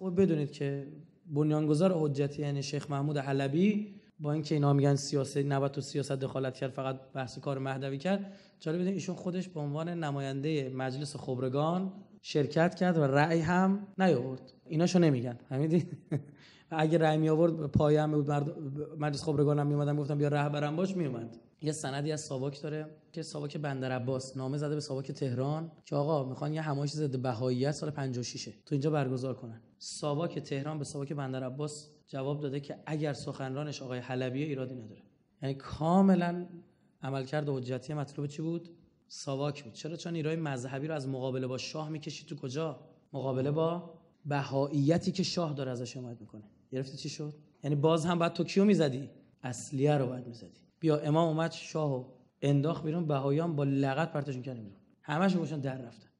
خب بدونید که بنیانگذار حجت یعنی شیخ محمود حلبی با اینکه اینا میگن سیاست نبود تو سیاست دخالت کرد فقط بحث کار مهدوی کرد چرا بدونید ایشون خودش به عنوان نماینده مجلس خبرگان شرکت کرد و رأی هم نیاورد ایناشو نمیگن همین اگه رأی می آورد پایم بود مجلس خبرگان هم میومدن گفتم بیا رهبرم باش میومد یه سندی از ساواک داره که ساواک بندر عباس نامه زده به ساواک تهران که آقا میخوان یه همایش ضد بهاییت سال 56 تو اینجا برگزار کنن ساواک تهران به ساواک بندر عباس جواب داده که اگر سخنرانش آقای حلبی ایرادی نداره یعنی کاملا عملکرد حجتی مطلوب چی بود ساواک بود چرا چون ایرای مذهبی رو از مقابله با شاه میکشید تو کجا مقابله با بهاییتی که شاه داره ازش حمایت میکنه گرفتی چی شد یعنی باز هم بعد تو کیو میزدی اصلیه رو بعد میزدی بیا امام اومد و انداخت بیرون بهایان با لغت پرتشون کردن بیرون همشون گوشن در رفتن